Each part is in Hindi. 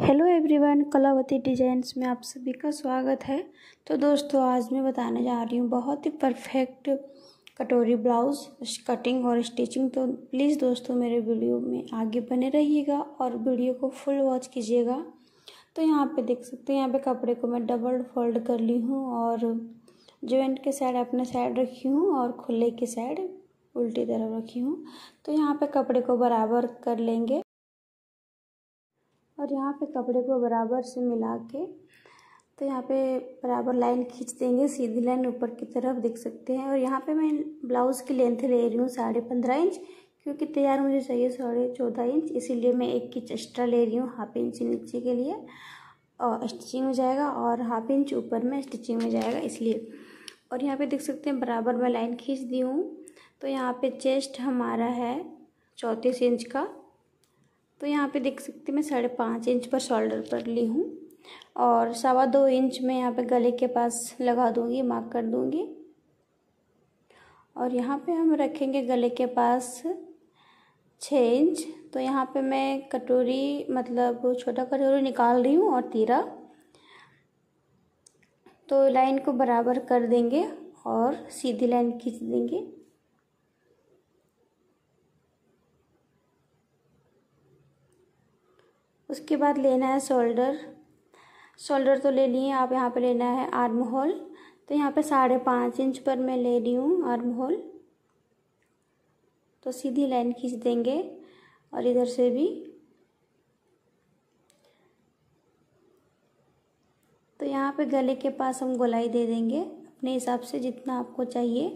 हेलो एवरीवन कलावती डिजाइंस में आप सभी का स्वागत है तो दोस्तों आज मैं बताने जा रही हूँ बहुत ही परफेक्ट कटोरी ब्लाउज कटिंग और स्टिचिंग तो प्लीज़ दोस्तों मेरे वीडियो में आगे बने रहिएगा और वीडियो को फुल वॉच कीजिएगा तो यहाँ पे देख सकते हैं यहाँ पे कपड़े को मैं डबल फोल्ड कर ली हूँ और जॉइंट के साइड अपने साइड रखी हूँ और खुले की साइड उल्टी तरफ रखी हूँ तो यहाँ पे कपड़े को बराबर कर लेंगे और यहाँ पे कपड़े को बराबर से मिला के तो यहाँ पे बराबर लाइन खींच देंगे सीधी लाइन ऊपर की तरफ देख सकते हैं और यहाँ पे मैं ब्लाउज़ की लेंथ ले रही हूँ साढ़े पंद्रह इंच क्योंकि तैयार मुझे चाहिए साढ़े चौदह इंच इसीलिए मैं एक इंच एक्स्ट्रा ले रही हूँ हाफ इंच नीचे के लिए और स्टिचिंग में जाएगा और हाफ इंच ऊपर में स्टिचिंग में जाएगा इसलिए और यहाँ पर देख सकते हैं बराबर मैं लाइन खींच दी हूँ तो यहाँ पर चेस्ट हमारा है चौंतीस इंच का तो यहाँ पे देख सकते मैं साढ़े पाँच इंच पर शोल्डर पर ली हूँ और सवा दो इंच में यहाँ पे गले के पास लगा दूँगी मार्क कर दूँगी और यहाँ पे हम रखेंगे गले के पास छः इंच तो यहाँ पे मैं कटोरी मतलब छोटा कटोरी निकाल रही हूँ और तीरा तो लाइन को बराबर कर देंगे और सीधी लाइन खींच देंगे उसके बाद लेना है शोल्डर शोल्डर तो ले लिए आप यहाँ पे लेना है आर्म होल तो यहाँ पे साढ़े पाँच इंच पर मैं ले रही हूँ आर्म होल तो सीधी लाइन खींच देंगे और इधर से भी तो यहाँ पे गले के पास हम गोलाई दे देंगे अपने हिसाब से जितना आपको चाहिए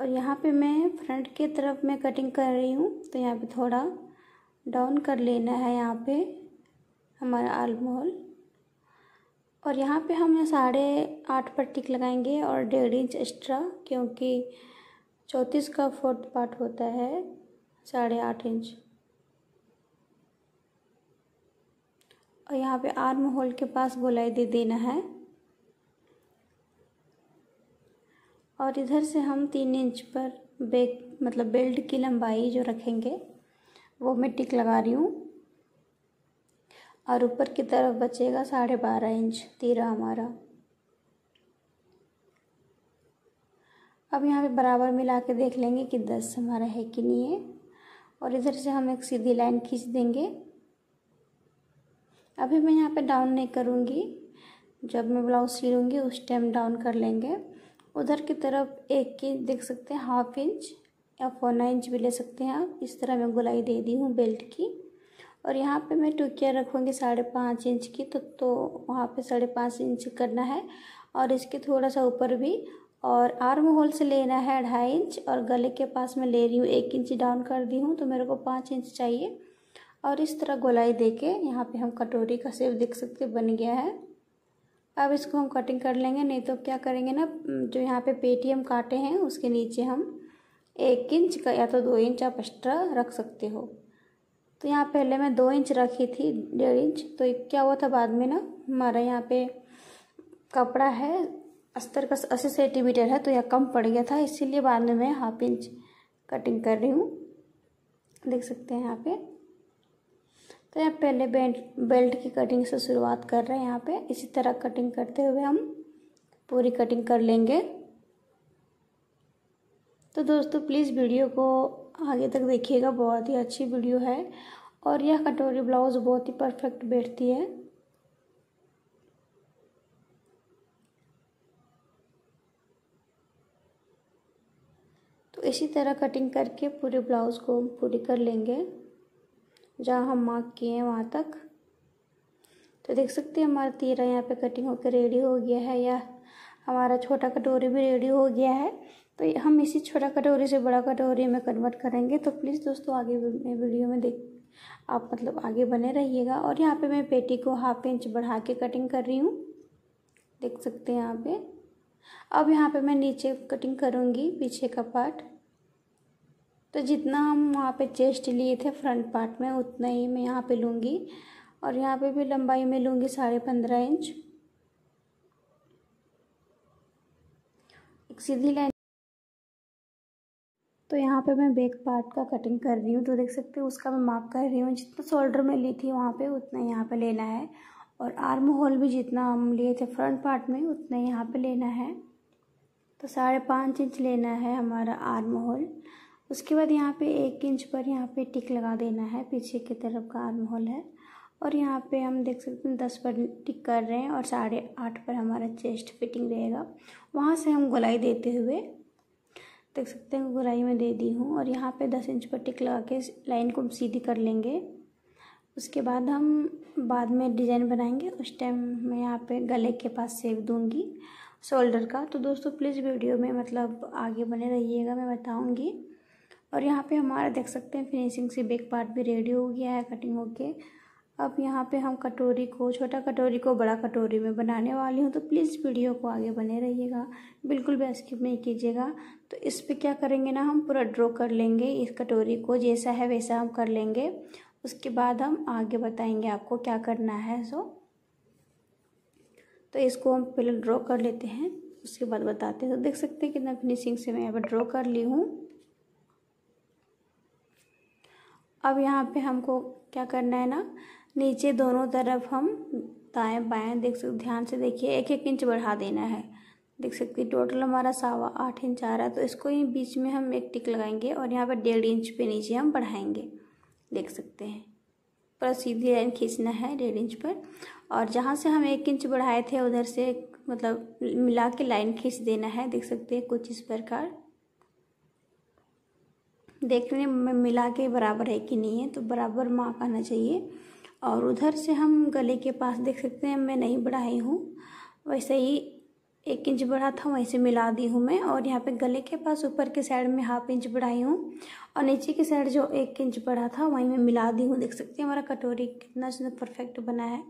और यहाँ पे मैं फ्रंट के तरफ मैं कटिंग कर रही हूँ तो यहाँ पे थोड़ा डाउन कर लेना है यहाँ पे हमारा आलमोल और यहाँ पे हम साढ़े आठ पर टिक लगाएंगे और डेढ़ इंच एक्स्ट्रा क्योंकि चौंतीस का फोर्थ पार्ट होता है साढ़े आठ इंच और यहाँ पे आर्म होल के पास गोलाई दे देना है और इधर से हम तीन इंच पर बेक मतलब बेल्ट की लंबाई जो रखेंगे वो मैं टिक लगा रही हूँ और ऊपर की तरफ बचेगा साढ़े बारह इंच तीरा हमारा अब यहाँ पे बराबर मिला के देख लेंगे कि दस हमारा है कि नहीं है और इधर से हम एक सीधी लाइन खींच देंगे अभी मैं यहाँ पे डाउन नहीं करूँगी जब मैं ब्लाउज सिलूँगी उस टाइम डाउन कर लेंगे उधर की तरफ एक की देख सकते हैं हाफ इंच या फोर नाइन भी ले सकते हैं आप इस तरह मैं गोलाई दे दी हूँ बेल्ट की और यहाँ पे मैं टुकिया रखूँगी साढ़े पाँच इंच की तो तो वहाँ पे साढ़े पाँच इंच करना है और इसके थोड़ा सा ऊपर भी और आर्म होल से लेना है ढाई इंच और गले के पास मैं ले रही हूँ एक इंच डाउन कर दी हूँ तो मेरे को पाँच इंच चाहिए और इस तरह गोलाई दे के यहाँ पर हम कटोरी का सेव देख सकते बन गया है अब इसको हम कटिंग कर लेंगे नहीं तो क्या करेंगे ना जो यहाँ पे पेटीएम काटे हैं उसके नीचे हम एक इंच का या तो दो इंच आप एक्स्ट्रा रख सकते हो तो यहाँ पहले मैं दो इंच रखी थी डेढ़ इंच तो क्या हुआ था बाद में ना हमारा यहाँ पे कपड़ा है अस्तर का अस्सी सेंटीमीटर है तो यह कम पड़ गया था इसीलिए बाद में मैं हाफ इंच कटिंग कर रही हूँ देख सकते हैं यहाँ पे तो यहाँ पहले बेल्ट बेल्ट की कटिंग से शुरुआत कर रहे हैं यहाँ पे इसी तरह कटिंग करते हुए हम पूरी कटिंग कर लेंगे तो दोस्तों प्लीज़ वीडियो को आगे तक देखिएगा बहुत ही अच्छी वीडियो है और यह कटोरी ब्लाउज़ बहुत ही परफेक्ट बैठती है तो इसी तरह कटिंग करके पूरे ब्लाउज़ को पूरी कर लेंगे जहाँ हम मार्क किए हैं वहाँ तक तो देख सकते हैं हमारा तीरा यहाँ पे कटिंग होकर रेडी हो गया है या हमारा छोटा कटोरी भी रेडी हो गया है तो हम इसी छोटा कटोरी से बड़ा कटोरी में कन्वर्ट करेंगे तो प्लीज़ दोस्तों आगे वीडियो में देख आप मतलब आगे बने रहिएगा और यहाँ पे मैं पेटी को हाफ इंच बढ़ा के कटिंग कर रही हूँ देख सकते हैं यहाँ पे अब यहाँ पे मैं नीचे कटिंग करूँगी पीछे का पार्ट तो जितना हम वहाँ पे चेस्ट लिए थे फ्रंट पार्ट में उतना ही मैं यहाँ पे लूँगी और यहाँ पे भी लंबाई में लूँगी साढ़े पंद्रह इंच एक सीधी लाइन तो यहाँ पे मैं बैक पार्ट का कटिंग कर रही हूँ तो देख सकते हो उसका मैं मार्क कर रही हूँ जितना शोल्डर में ली थी वहाँ पे उतना यहाँ पे लेना है और आर्म होल भी जितना हम लिए थे फ्रंट पार्ट में उतना यहाँ पे लेना है तो साढ़े पाँच इंच लेना है हमारा आर्म होल उसके बाद यहाँ पे एक इंच पर यहाँ पे टिक लगा देना है पीछे की तरफ का आर्म होल है और यहाँ पे हम देख सकते हैं दस पर टिक कर रहे हैं और साढ़े आठ पर हमारा चेस्ट फिटिंग रहेगा वहाँ से हम गोलाई देते हुए देख सकते हैं गुराई में दे दी हूँ और यहाँ पे दस इंच पर टिक लगा के लाइन को सीधी कर लेंगे उसके बाद हम बाद में डिज़ाइन बनाएंगे उस टाइम मैं यहाँ पे गले के पास सेव दूँगी शोल्डर का तो दोस्तों प्लीज़ वीडियो में मतलब आगे बने रहिएगा मैं बताऊँगी और यहाँ पर हमारा देख सकते हैं फिनिशिंग से बेक पार्ट भी रेडी हो गया है कटिंग होके अब यहाँ पे हम कटोरी को छोटा कटोरी को बड़ा कटोरी में बनाने वाली हूँ तो प्लीज़ वीडियो को आगे बने रहिएगा बिल्कुल भी स्किप नहीं कीजिएगा तो इस पर क्या करेंगे ना हम पूरा ड्रॉ कर लेंगे इस कटोरी को जैसा है वैसा हम कर लेंगे उसके बाद हम आगे बताएंगे आपको क्या करना है सो तो इसको हम पहले ड्रॉ कर लेते हैं उसके बाद बताते हैं तो देख सकते हैं कितना फिनिशिंग से मैं यहाँ पर ड्रॉ कर ली हूँ अब यहाँ पे हमको क्या करना है ना नीचे दोनों तरफ हम दाएं बाएं देख सकते ध्यान से देखिए एक एक इंच बढ़ा देना है देख सकते टोटल हमारा सावा आठ इंच आ रहा है तो इसको ही बीच में हम एक टिक लगाएंगे और यहाँ पर डेढ़ इंच पे नीचे हम बढ़ाएंगे देख सकते हैं पूरा सीधी लाइन खींचना है डेढ़ इंच पर और जहाँ से हम एक इंच बढ़ाए थे उधर से मतलब मिला के लाइन खींच देना है देख सकते हैं कुछ इस प्रकार देखने में मिला के बराबर है कि नहीं है तो बराबर माप आना चाहिए और उधर से हम गले के पास देख सकते हैं मैं नहीं बढ़ाई हूँ वैसे ही एक इंच बढ़ा था वहीं से मिला दी हूँ मैं और यहाँ पे गले के पास ऊपर के साइड में हाफ इंच बढ़ाई हूँ और नीचे के साइड जो एक इंच बढ़ा था वहीं मैं मिला दी हूँ देख सकते हैं हमारा कटोरी कितना परफेक्ट बना है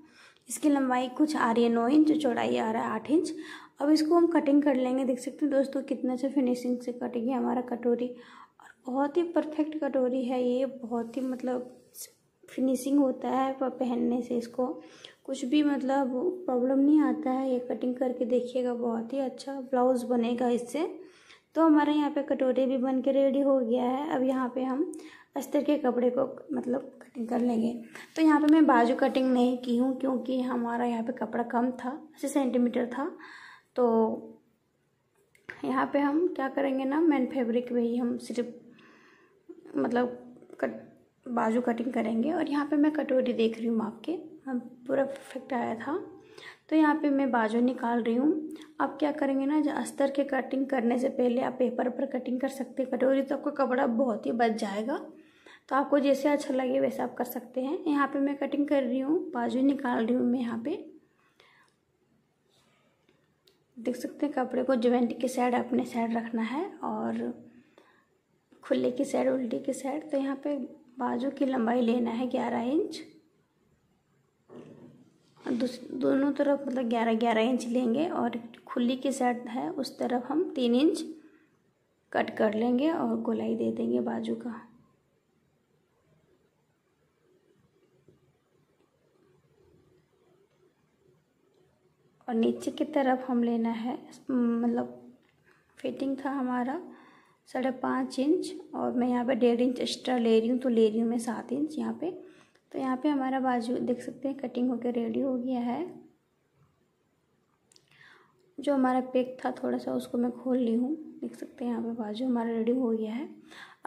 इसकी लंबाई कुछ आ रही है नौ इंच चौड़ाई आ रहा है आठ इंच अब इसको हम कटिंग कर लेंगे देख सकते हैं दोस्तों कितना अच्छा फिनिशिंग से कटेगी हमारा कटोरी और बहुत ही परफेक्ट कटोरी है ये बहुत ही मतलब फिनिशिंग होता है पहनने से इसको कुछ भी मतलब प्रॉब्लम नहीं आता है ये कटिंग करके देखिएगा बहुत ही अच्छा ब्लाउज़ बनेगा इससे तो हमारे यहाँ पे कटोरे भी बन के रेडी हो गया है अब यहाँ पे हम अस्तर के कपड़े को मतलब कटिंग कर लेंगे तो यहाँ पे मैं बाजू कटिंग नहीं की हूँ क्योंकि हमारा यहाँ पे कपड़ा कम था अस्सी सेंटीमीटर था तो यहाँ पे हम क्या करेंगे ना मैन फैब्रिक में ही हम सिर्फ मतलब कट बाजू कटिंग करेंगे और यहाँ पे मैं कटोरी देख रही हूँ आपके हाँ, पूरा परफेक्ट आया था तो यहाँ पे मैं बाजू निकाल रही हूँ आप क्या करेंगे ना अस्तर के कटिंग करने से पहले आप पेपर पर कटिंग कर सकते हैं कटोरी तो आपका कपड़ा बहुत ही बच जाएगा तो आपको जैसे अच्छा लगे वैसे आप कर सकते हैं यहाँ पे मैं कटिंग कर रही हूँ बाजू निकाल रही हूँ मैं यहाँ पे देख सकते हैं कपड़े को ज्वेंट की साइड अपने साइड रखना है और खुले की साइड उल्टी की साइड तो यहाँ पे बाजू की लंबाई लेना है ग्यारह इंच दोनों तरफ मतलब ग्यारह ग्यारह इंच लेंगे और खुली की साइड है उस तरफ हम तीन इंच कट कर लेंगे और गोलाई दे देंगे बाजू का और नीचे की तरफ हम लेना है मतलब फिटिंग था हमारा साढ़े पाँच इंच और मैं यहाँ पे डेढ़ इंच एक्स्ट्रा ले रही हूँ तो ले रही हूँ मैं सात इंच यहाँ पे तो यहाँ पे हमारा बाजू देख सकते हैं कटिंग होकर रेडी हो गया है जो हमारा पेक था थोड़ा सा उसको मैं खोल ली हूँ देख सकते हैं यहाँ पे बाजू हमारा रेडी हो गया है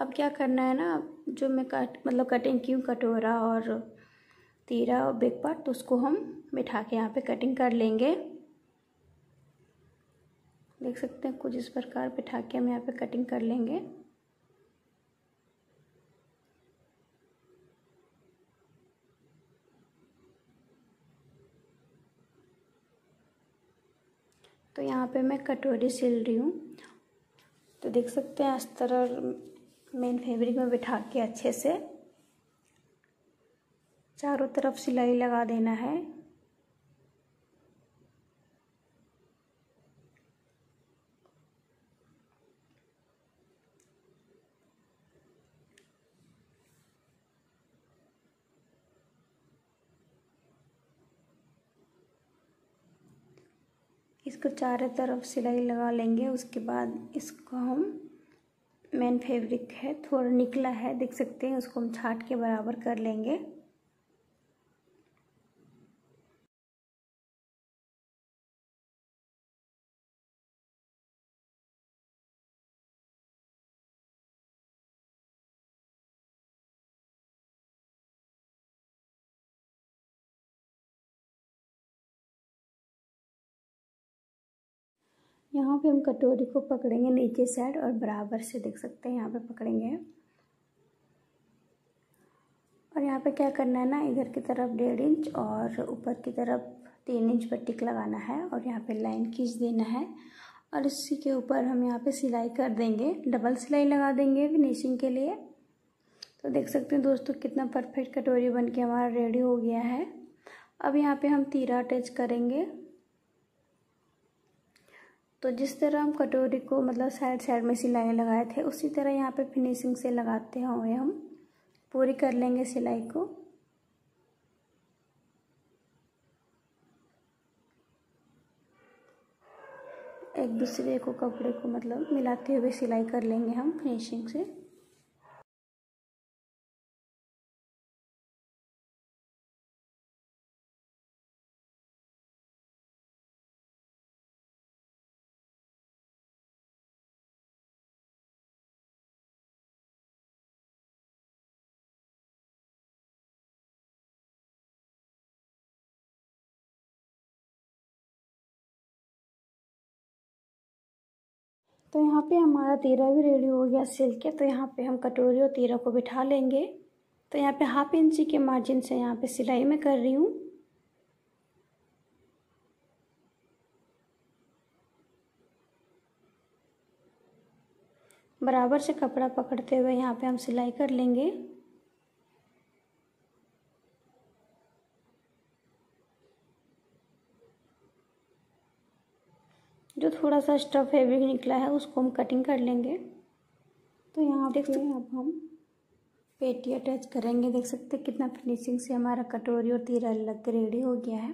अब क्या करना है ना जो मैं कट मतलब कटिंग क्यों कटोरा और तीरा और बेक पार्ट तो उसको हम बिठा के यहाँ पर कटिंग कर लेंगे देख सकते हैं कुछ इस प्रकार बिठा के हम यहाँ पे कटिंग कर लेंगे तो यहाँ पे मैं कटोरी सिल रही हूँ तो देख सकते हैं इस तरह मेन फैब्रिक में बिठा के अच्छे से चारों तरफ सिलाई लगा देना है इसको चारों तरफ सिलाई लगा लेंगे उसके बाद इसको हम मेन फैब्रिक है थोड़ा निकला है देख सकते हैं उसको हम छाट के बराबर कर लेंगे यहाँ पे हम कटोरी को पकड़ेंगे नीचे साइड और बराबर से देख सकते हैं यहाँ पे पकड़ेंगे और यहाँ पे क्या करना है ना इधर की तरफ डेढ़ इंच और ऊपर की तरफ तीन इंच पर टिक लगाना है और यहाँ पे लाइन खींच देना है और इसी के ऊपर हम यहाँ पे सिलाई कर देंगे डबल सिलाई लगा देंगे फिनिशिंग के लिए तो देख सकते हैं दोस्तों कितना परफेक्ट कटोरी बन के हमारा रेडी हो गया है अब यहाँ पे हम तीरा अटैच करेंगे तो जिस तरह हम कटोरी को मतलब साइड साइड में सिलाई लगाए थे उसी तरह यहाँ पे फिनिशिंग से लगाते हुए हम पूरी कर लेंगे सिलाई को एक दूसरे को कपड़े को मतलब मिलाते हुए सिलाई कर लेंगे हम फिनिशिंग से तो यहाँ पे हमारा तीरा भी रेडी हो गया सिल के तो यहाँ पे हम कटोरी और तीरा को बिठा लेंगे तो यहाँ पे हाफ इंची के मार्जिन से यहाँ पे सिलाई में कर रही हूँ बराबर से कपड़ा पकड़ते हुए यहाँ पे हम सिलाई कर लेंगे थोड़ा सा स्टफ हैवी निकला है उसको हम कटिंग कर लेंगे तो यहाँ देख हैं अब हम पेटी अटैच करेंगे देख सकते हैं कितना फिनिशिंग से हमारा कटोरी और तीरा लग के रेडी हो गया है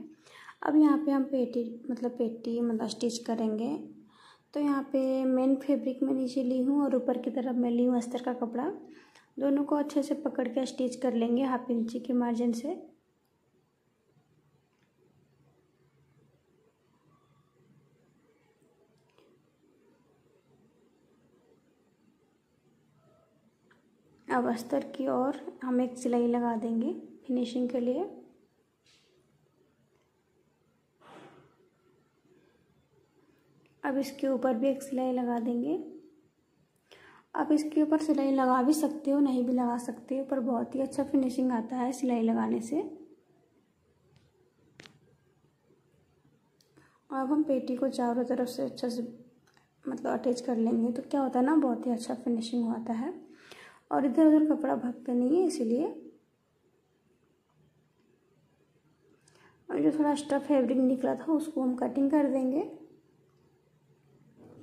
अब यहाँ पे हम पेटी मतलब पेटी मतलब स्टिच करेंगे तो यहाँ पे मेन फैब्रिक मैं नीचे ली हूँ और ऊपर की तरफ मैं ली हूँ अस्तर का कपड़ा दोनों को अच्छे से पकड़ के स्टिच कर लेंगे हाफ इंची के मार्जिन से अब अस्तर की ओर हम एक सिलाई लगा देंगे फिनिशिंग के लिए अब इसके ऊपर भी एक सिलाई लगा देंगे आप इसके ऊपर सिलाई लगा भी सकते हो नहीं भी लगा सकते हो पर बहुत ही अच्छा फिनिशिंग आता है सिलाई लगाने से अब हम पेटी को चारों तरफ से अच्छे से मतलब अटैच कर लेंगे तो क्या होता है ना बहुत ही अच्छा फिनिशिंग होता है और इधर उधर कपड़ा भागता नहीं है इसीलिए और जो थोड़ा एक्स्ट्रा फैब्रिक निकला था उसको हम कटिंग कर देंगे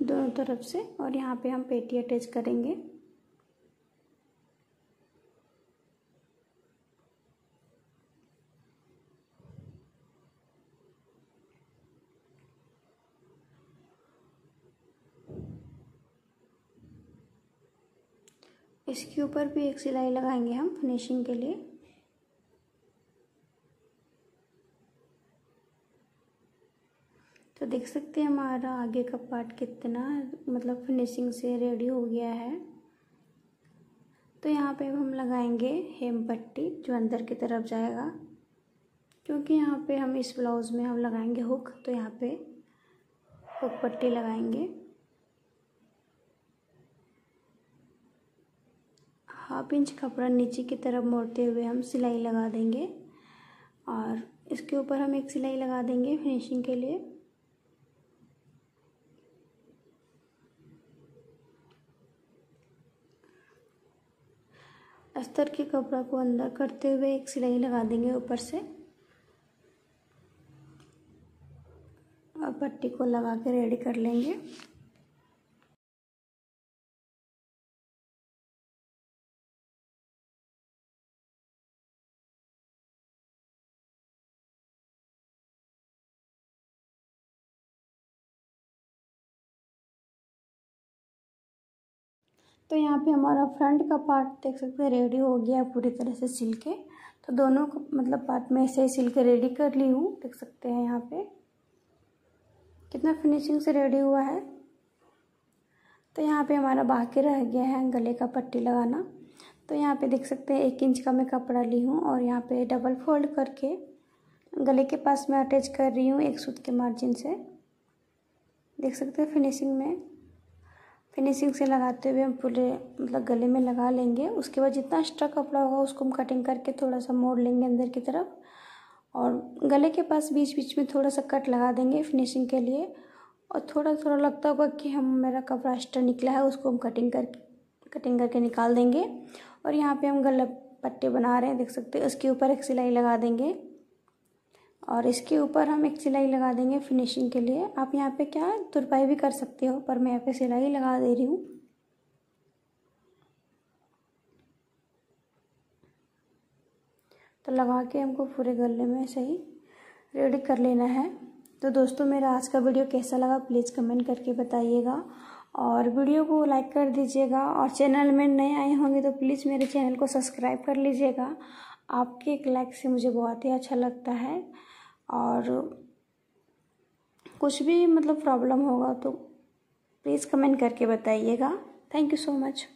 दोनों तरफ से और यहाँ पे हम पेटी अटैच करेंगे इसके ऊपर भी एक सिलाई लगाएंगे हम फिनिशिंग के लिए तो देख सकते हैं हमारा आगे का पार्ट कितना मतलब फिनिशिंग से रेडी हो गया है तो यहाँ पे हम लगाएंगे हेम पट्टी जो अंदर की तरफ जाएगा क्योंकि यहाँ पे हम इस ब्लाउज़ में हम लगाएंगे हुक तो यहाँ पे हुक पट्टी लगाएंगे हाफ इंच कपड़ा नीचे की तरफ मोड़ते हुए हम सिलाई लगा देंगे और इसके ऊपर हम एक सिलाई लगा देंगे फिनिशिंग के लिए अस्तर के कपड़ा को अंदर करते हुए एक सिलाई लगा देंगे ऊपर से और पट्टी को लगा के रेडी कर लेंगे तो यहाँ पे हमारा फ्रंट का पार्ट देख सकते हैं रेडी हो गया पूरी तरह से सिल के तो दोनों को मतलब पार्ट में ऐसे ही सिल के रेडी कर ली हूँ देख सकते हैं यहाँ पे कितना फिनिशिंग से रेडी हुआ है तो यहाँ पे हमारा बाकी रह गया है गले का पट्टी लगाना तो यहाँ पे देख सकते हैं एक इंच का मैं कपड़ा ली हूँ और यहाँ पे डबल फोल्ड करके गले के पास मैं अटैच कर रही हूँ एक सूत के मार्जिन से देख सकते हैं फिनिशिंग में फिनिशिंग से लगाते हुए हम पूरे मतलब गले में लगा लेंगे उसके बाद जितना एक्स्ट्रा कपड़ा होगा उसको हम कटिंग करके थोड़ा सा मोड़ लेंगे अंदर की तरफ और गले के पास बीच बीच में थोड़ा सा कट लगा देंगे फिनिशिंग के लिए और थोड़ा थोड़ा लगता होगा कि हम मेरा कपड़ा एक्स्ट्रा निकला है उसको हम कटिंग करके कटिंग करके निकाल देंगे और यहाँ पर हम गले पट्टे बना रहे हैं देख सकते हैं उसके ऊपर एक सिलाई लगा देंगे और इसके ऊपर हम एक सिलाई लगा देंगे फिनिशिंग के लिए आप यहाँ पे क्या तुरपाई भी कर सकते हो पर मैं यहाँ पे सिलाई लगा दे रही हूँ तो लगा के हमको पूरे गले में सही रेडी कर लेना है तो दोस्तों मेरा आज का वीडियो कैसा लगा प्लीज़ कमेंट करके बताइएगा और वीडियो को लाइक कर दीजिएगा और चैनल में नए आए होंगे तो प्लीज़ मेरे चैनल को सब्सक्राइब कर लीजिएगा आपके एक लाइक से मुझे बहुत ही अच्छा लगता है और कुछ भी मतलब प्रॉब्लम होगा तो प्लीज़ कमेंट करके बताइएगा थैंक यू सो मच